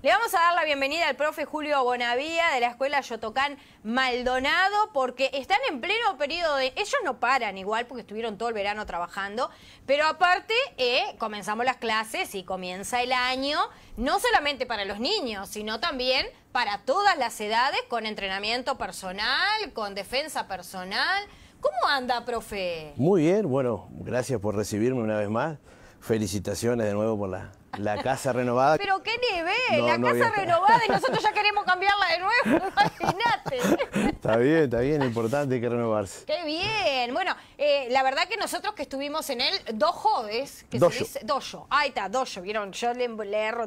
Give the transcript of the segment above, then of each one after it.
Le vamos a dar la bienvenida al profe Julio Bonavía de la Escuela Yotocán Maldonado porque están en pleno periodo de... Ellos no paran igual porque estuvieron todo el verano trabajando, pero aparte eh, comenzamos las clases y comienza el año, no solamente para los niños, sino también para todas las edades con entrenamiento personal, con defensa personal. ¿Cómo anda, profe? Muy bien, bueno, gracias por recibirme una vez más. Felicitaciones de nuevo por la la casa renovada. Pero qué neve la casa renovada y nosotros ya queremos cambiarla de nuevo, imagínate. Está bien, está bien, importante que renovarse. Qué bien. Bueno, eh, la verdad que nosotros que estuvimos en el dos jóvenes que dojo. se dice dojo. Ahí está, dojo, vieron, yo le,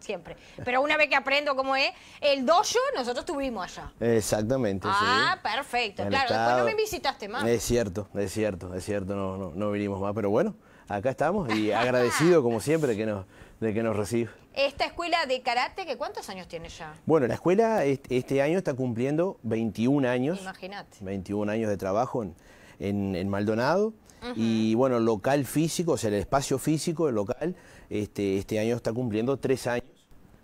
siempre. Pero una vez que aprendo cómo es, el dojo nosotros estuvimos allá. Exactamente, Ah, perfecto. claro, después no me visitaste más. Es cierto, es cierto, es cierto, no, no vinimos más, pero bueno, acá estamos y agradecido como siempre que nos de que nos recibe. Esta escuela de karate, que ¿cuántos años tiene ya? Bueno, la escuela este año está cumpliendo 21 años. Imagínate. 21 años de trabajo en, Maldonado. Y bueno, local físico, o sea, el espacio físico, el local, este, este año está cumpliendo tres años,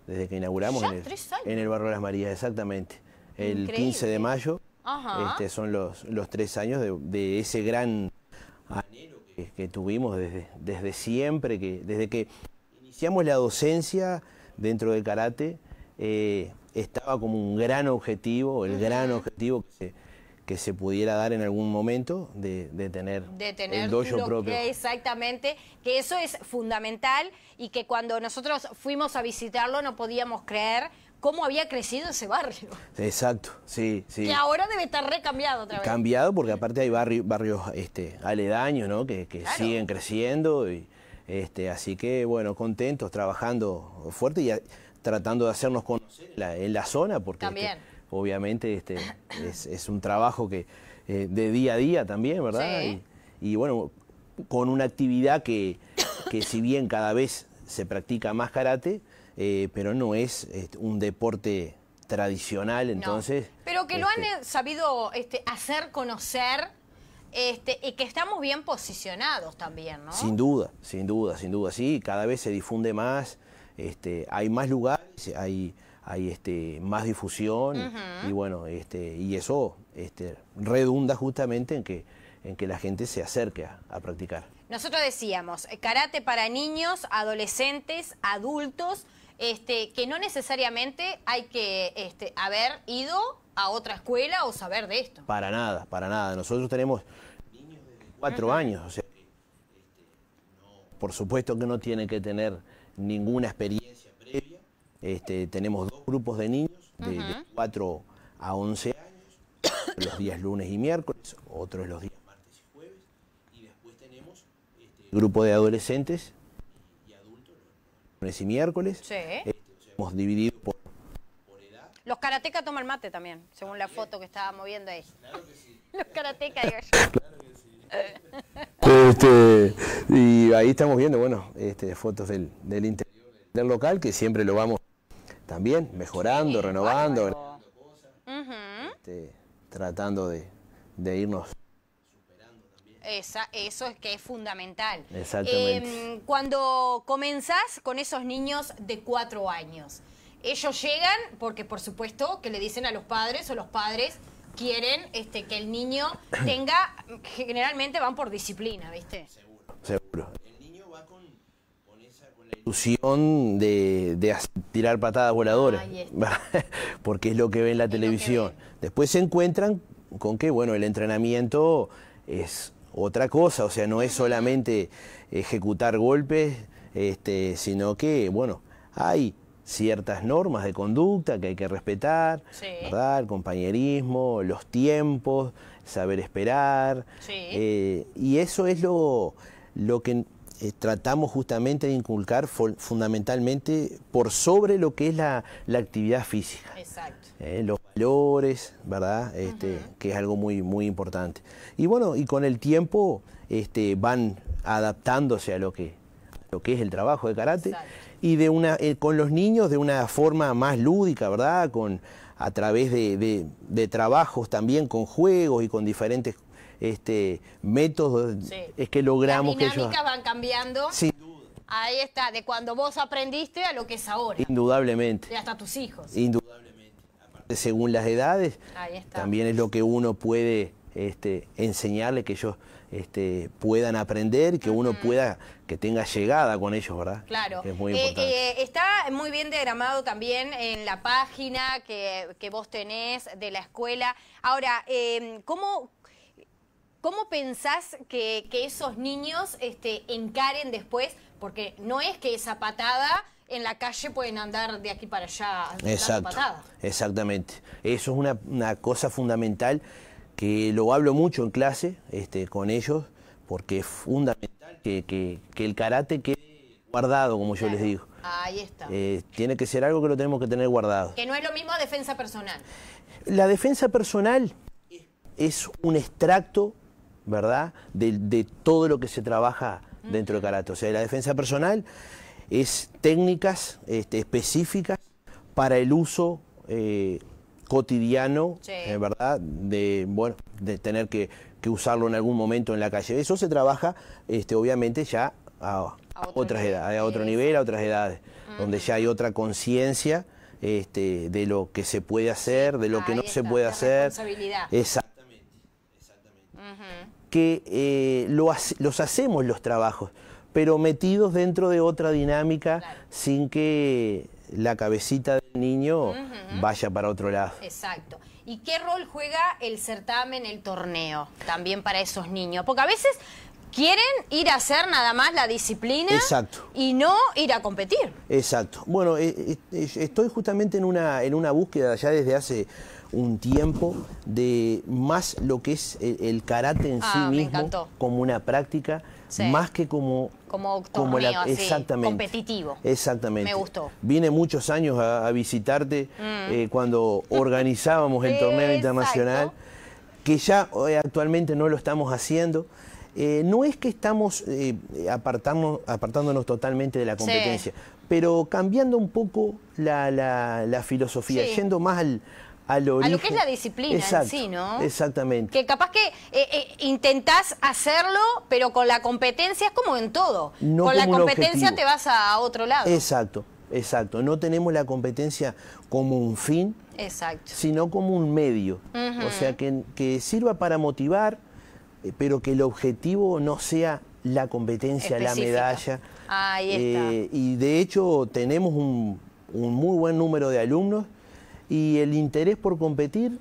desde que inauguramos en el, en el, Barrio de las Marías, exactamente. El 15 de mayo Ajá. este, son los, los tres años de, ese gran anhelo que, tuvimos desde, desde siempre, que desde que la docencia dentro del karate, eh, estaba como un gran objetivo, el gran objetivo que se, pudiera dar en algún momento de, tener, de tener el dojo propio. Exactamente, que eso es fundamental y que cuando nosotros fuimos a visitarlo no podíamos creer cómo había crecido ese barrio. Exacto, sí, sí. Que ahora debe estar recambiado otra vez. Cambiado porque aparte hay barrio, barrios este, aledaños, ¿no? Que, siguen creciendo y este, así que, bueno, contentos, trabajando fuerte y tratando de hacernos conocer en la, zona, porque este, obviamente este, es, un trabajo que eh, de día a día también, ¿verdad? Y, bueno, con una actividad que, si bien cada vez se practica más karate, eh, pero no es, este, un deporte tradicional, entonces... Pero que lo este han eh, sabido hacer conocer este, y que estamos bien posicionados también, ¿no? Sin duda, sin duda, sin duda, sí, cada vez se difunde más, este, hay más lugares, hay, este, más difusión y bueno, y eso redunda justamente en que, en que la gente se acerque a practicar. Nosotros decíamos, eh, karate para niños, adolescentes, adultos, este, que no necesariamente hay que este, haber ido a otra escuela o saber de esto. Para nada, para nada. Nosotros tenemos niños de cuatro años, o sea, este, por supuesto que no tiene que tener ninguna experiencia previa. tenemos dos grupos de niños, de, cuatro 4 a 11 años, los días lunes y miércoles, otros los días martes y jueves, y después tenemos este, grupo de adolescentes y miércoles. Eh, hemos dividido por, Los karatecas toman mate también, según la foto que estaba moviendo ahí. Los karatecas, este, y ahí estamos viendo, bueno, este, fotos del, del interior del local, que siempre lo vamos también mejorando, renovando, este, tratando de irnos esa, eso es que es fundamental. Em, cuando comenzás con esos niños de cuatro años, ellos llegan porque por supuesto que le dicen a los padres o los padres quieren este, que el niño tenga, generalmente van por disciplina, ¿viste? Seguro. Seguro. El niño va con, la ilusión de, tirar patadas voladoras, este. porque es lo que ve en la televisión. Después se encuentran con que, bueno, el entrenamiento es otra cosa, o sea, no es solamente ejecutar golpes, este, sino que, bueno, hay ciertas normas de conducta que hay que respetar, ¿verdad? compañerismo, los tiempos, saber esperar. Eh, y eso es lo, lo que eh, tratamos justamente de inculcar fundamentalmente por sobre lo que es la, actividad física. Exacto. Eh, los valores, ¿verdad? Este, Que es algo muy, muy importante. Y bueno, y con el tiempo este, van adaptándose a lo que, lo que es el trabajo de karate. Y de una, eh, con los niños de una forma más lúdica, ¿verdad? Con, a través de, de trabajos también con juegos y con diferentes este, métodos es que logramos que ellos... Las dinámicas van cambiando. Sin duda. Ahí está, de cuando vos aprendiste a lo que es ahora. Indudablemente. Y hasta tus hijos. Indudablemente. según las edades, Ahí está. también es lo que uno puede este, enseñarle que ellos este, puedan aprender, que uno pueda, que tenga llegada con ellos, ¿verdad? Claro. Eh, eh, está muy bien diagramado también en la página que, vos tenés de la escuela. Ahora, eh, ¿cómo, ¿Cómo pensás que, esos niños este, encaren después? Porque no es que esa patada en la calle pueden andar de aquí para allá. Exacto, patada. exactamente. Eso es una, cosa fundamental que lo hablo mucho en clase este, con ellos, porque es fundamental que, el karate quede guardado, como yo les digo. Ahí está. Eh, tiene que ser algo que lo tenemos que tener guardado. Que no es lo mismo defensa personal. La defensa personal es un extracto ¿verdad? De, todo lo que se trabaja dentro de karate. O sea, la defensa personal es técnicas este, específicas para el uso eh, cotidiano, eh, ¿verdad? De, bueno, de tener que, usarlo en algún momento en la calle. Eso se trabaja, este, obviamente, ya a, otras edades, a otro nivel, a otras edades, donde ya hay otra conciencia este, de lo que se puede hacer, de lo que no se puede hacer. Responsabilidad. Exactamente. Exactamente que eh, los hacemos los trabajos, pero metidos dentro de otra dinámica sin que la cabecita del niño vaya para otro lado. Exacto. ¿Y qué rol juega el certamen, el torneo, también para esos niños? Porque a veces quieren ir a hacer nada más la disciplina y no ir a competir. Exacto. Bueno, eh, eh, eh, estoy justamente en una, en una búsqueda ya desde hace un tiempo de más lo que es el, karate en sí ah, mismo como una práctica más que como como, competitivo exactamente me gustó vine muchos años a, visitarte mm. cuando organizábamos el torneo internacional que ya actualmente no lo estamos haciendo eh, no es que estamos eh, apartándonos totalmente de la competencia, pero cambiando un poco la, filosofía, yendo más al, a lo que es la disciplina en sí, ¿no? Exactamente. Que capaz que eh, intentás hacerlo, pero con la competencia es como en todo. con la competencia te vas a, otro lado. Exacto. Exacto, no tenemos la competencia como un fin, sino como un medio, o sea, que, que sirva para motivar, eh, pero que el objetivo no sea la competencia, la medalla. Ahí está. Eh, y de hecho tenemos un, muy buen número de alumnos y el interés por competir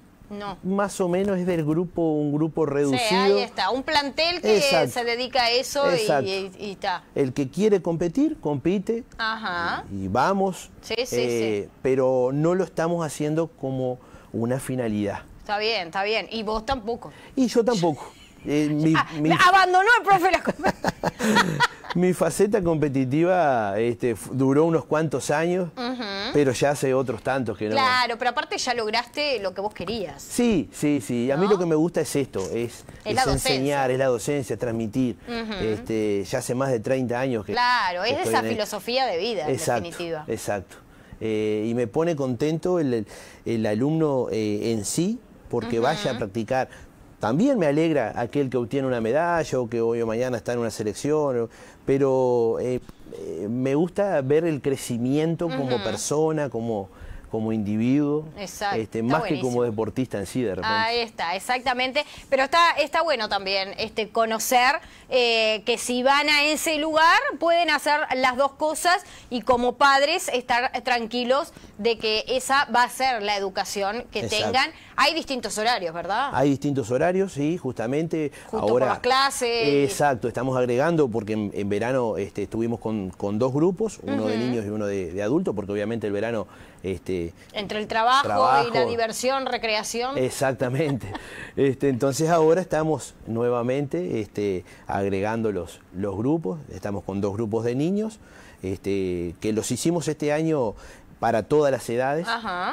más o menos es del grupo, un grupo reducido. ahí está, un plantel que se dedica a eso y, está. El que quiere competir, compite Y, vamos, eh, pero no lo estamos haciendo como una finalidad. Está bien, está bien. Y vos tampoco. Y yo tampoco. Eh, ah, abandonó el profe la Mi faceta competitiva este, duró unos cuantos años, pero ya hace otros tantos que no. Claro, pero aparte ya lograste lo que vos querías. Sí, sí, sí. A mí lo que me gusta es esto, es, enseñar, es la docencia, transmitir. Este, ya hace más de 30 años que... Claro, es esa e- filosofía de vida, exacto, definitiva. Exacto. Eh, y me pone contento el, alumno eh, en sí, porque vaya a practicar también me alegra aquel que obtiene una medalla o que hoy o mañana está en una selección, pero eh, eh, me gusta ver el crecimiento como persona, como, como individuo, este, más que como deportista en sí de repente. Ahí está, exactamente. Pero está, está bueno también este, conocer eh, que si van a ese lugar pueden hacer las dos cosas y como padres estar tranquilos de que esa va a ser la educación que tengan hay distintos horarios, ¿verdad? Hay distintos horarios, sí, justamente. ahora, las clases. Exacto, estamos agregando, porque en, verano este, estuvimos con, dos grupos, uno de niños y uno de, adultos, porque obviamente el verano... Este, Entre el trabajo, trabajo, y la diversión, recreación. Exactamente. este, entonces ahora estamos nuevamente este, agregando los, los grupos, estamos con dos grupos de niños, este, que los hicimos este año para todas las edades.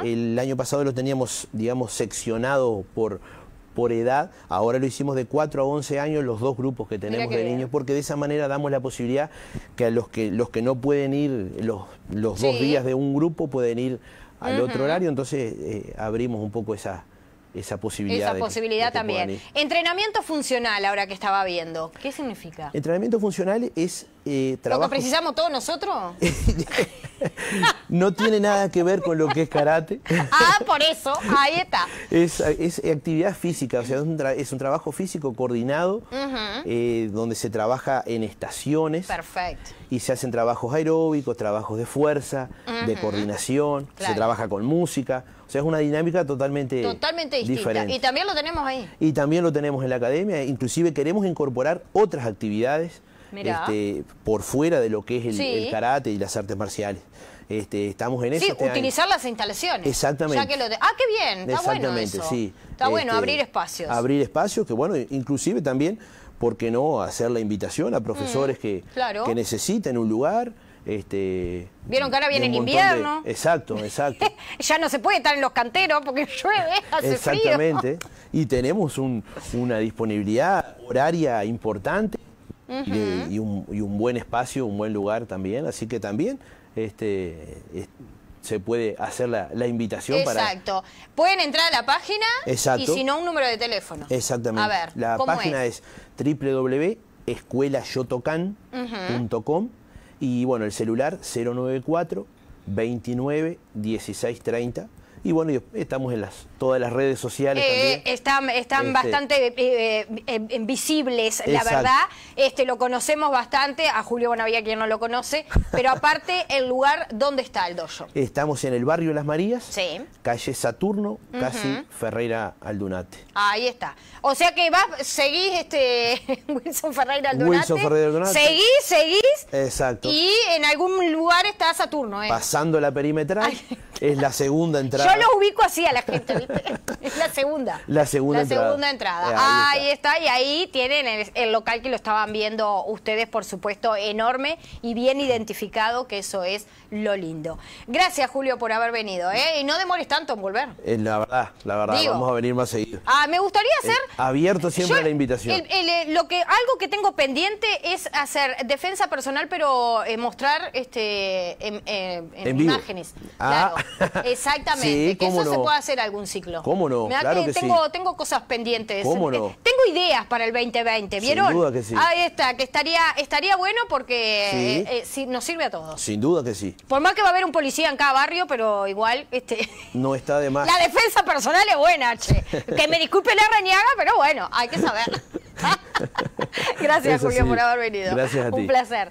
El año pasado lo teníamos, digamos, seccionado por, por edad. Ahora lo hicimos de 4 a 11 años los dos grupos que tenemos de niños, porque de esa manera damos la posibilidad que a los que, los que no pueden ir los, los dos días de un grupo pueden ir al otro horario, entonces eh, abrimos un poco esa, esa posibilidad. Esa posibilidad también. Entrenamiento funcional, ahora que estaba viendo. ¿Qué significa? Entrenamiento funcional es eh, trabajo... ¿Lo que precisamos todos nosotros? no tiene nada que ver con lo que es karate. Ah, por eso, ahí está. Es, actividad física, o sea, es un, trabajo físico coordinado, eh, donde se trabaja en estaciones. Perfecto. Y se hacen trabajos aeróbicos, trabajos de fuerza, de coordinación, se trabaja con música. O sea, es una dinámica totalmente, totalmente Diferente. Y también lo tenemos ahí. Y también lo tenemos en la academia. Inclusive queremos incorporar otras actividades este, por fuera de lo que es el, karate y las artes marciales. Este, estamos en eso. Sí, este utilizar las instalaciones. Exactamente. ah, qué bien, está bueno Sí. Está bueno abrir espacios. Abrir espacios, que bueno, inclusive también, ¿por qué no hacer la invitación a profesores mm, que, necesiten un lugar? Vieron que ahora viene el invierno. exacto, exacto. ya no se puede estar en los canteros porque llueve, hace Exactamente. y tenemos una disponibilidad horaria importante y, un, buen espacio, un buen lugar también. Así que también este, se puede hacer la, invitación para... Exacto. Pueden entrar a la página y si no, un número de teléfono. Exactamente. A ver, la página es, www.escuelayotocan.com y bueno, el celular 094 29 16 30 y bueno, estamos en las, todas las redes sociales. Eh, también. Están, este, bastante eh, eh, visibles, la verdad. Este, lo conocemos bastante, a Julio Bonavía quien no lo conoce, pero aparte el lugar dónde está el dojo. Estamos en el barrio Las Marías, sí. calle Saturno, casi Ferreira Aldunate. Ahí está. O sea que vas, seguís este, Wilson Ferreira Aldunate. Wilson Ferreira Aldunate. Seguís, seguís. Exacto. Y en algún lugar está Saturno. Pasando la perimetral. Es la segunda entrada. Yo lo ubico así a la gente, Es la segunda. La segunda entrada. segunda entrada. ahí, está. y ahí tienen el, local que lo estaban viendo ustedes, por supuesto, enorme y bien identificado, que eso es lo lindo. Gracias, Julio, por haber venido, ¿eh? Y no demores tanto en volver. Eh, la verdad, la verdad, vamos a venir más seguido. Ah, me gustaría hacer... abierto siempre la invitación. Eh, lo que, algo que tengo pendiente es hacer defensa personal, pero eh, mostrar este en, imágenes. Ah. Claro. Exactamente, que eso se puede hacer algún ciclo. ¿Cómo no? claro que tengo, tengo cosas pendientes. ¿Cómo no? Tengo ideas para el 2020, ¿vieron? Sin duda que sí. Ahí está, que estaría, estaría bueno porque si, eh, nos sirve a todos. Sin duda que sí. Por más que va a haber un policía en cada barrio, pero igual... este No está de más. La defensa personal es buena, che. Que me disculpe la reñaga, pero bueno, hay que saber. Gracias, Julio, por haber venido. Gracias a ti. Un placer.